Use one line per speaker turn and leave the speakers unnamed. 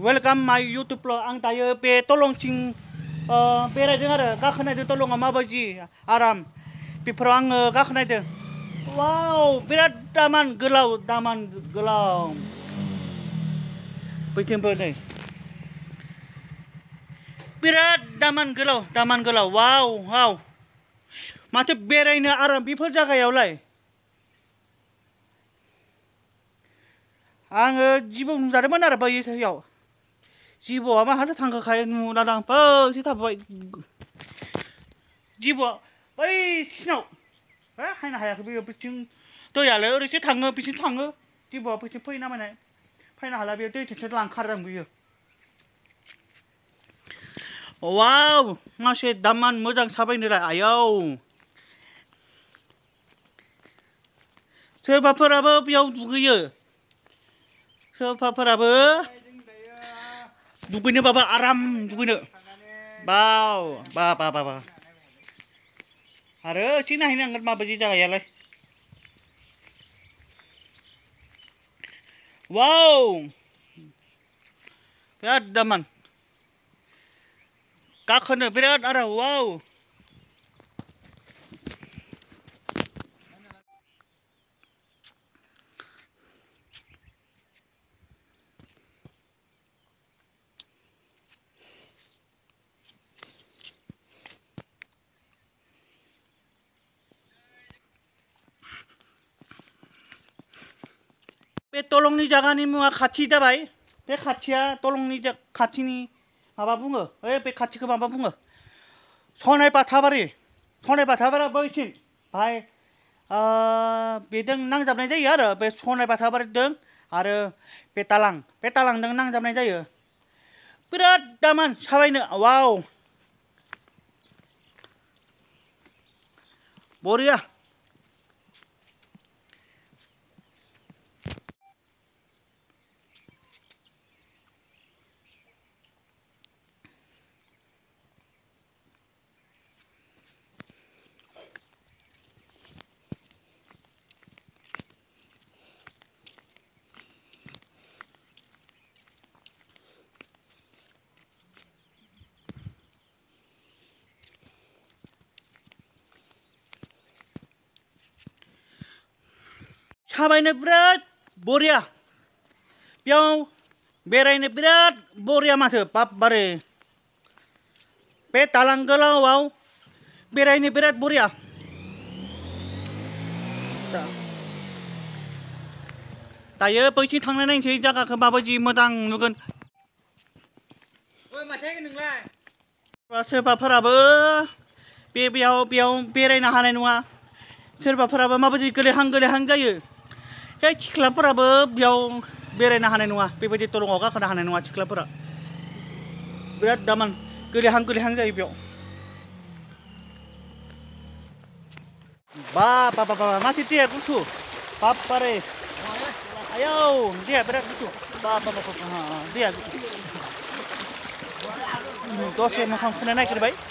welcome my youtube lo ang tayo pe tolong ching bera uh, ding ara ga khana de tolong ma ba ji aram pipro ang ga uh, khana de wow birat daman gelau daman gelau Pecim pada. Birat daman gelau, daman gelau. Wow, wow. Mata berainya aram bifur jaga ya ulai. Ang uh, jibung zare mana arba yesau yau. 집어 아마 한테 상가 가야 누나랑 뻑 시타 봐 집어 빨리 신어 아 하나 하야 그 비어 비친 또 야래 어리 시 당어 비친 당어 집어 비친 포이 나마네 파이나 하라 비어 또 대체 랑카랑 비어 와우 마셰 담만 모장 사바이느라 아요 저 바퍼라버 비어 누구여 저 바퍼라버 Dugunya baba aram dugunya. Bau, ba ba ba ba. Hare ini angkat mah beji jaga ya leh. Wow. Berat daman. Kakaknya berat ada wow. 또롱리 자가님과 같이 있다 바이 배 같이야 또롱리 자 같이니 마바 붕어 에배 같이 그 마바 붕어 손에 봐 타바리 손에 봐 타바라 보이신 바이 아 배등 낭 잡는 데 야르 배 손에 봐 타바리 등 아르 배 딸랑 배 딸랑 등낭 잡는 데요 비랏 다만 사바이는 와우 머리야 थाबायनो बिराद बरिया बेयाव बेरायनो बिराद बरिया माथो बाबबारे बे दालां गोलावआव बेरायनो बिराद बरिया दायो बैथिं थांनाय नायनोसै जायगाखौ माबायदि मोजां नुगोन सोरबाफोराबो बे बेयाव बेयाव बेरायनो हानाय नङा सोरबाफोराबो माबायदि गोलैहां गोलैहां जायो ya ciklapura be biau bere na hanen wa tolong oka kada hanen wa berat daman kelihang kelihang dari biau ba pa masih tiap kusu papare ayo dia berat kusu ba pa pa dia
Tosnya makan sana naik ke
baik.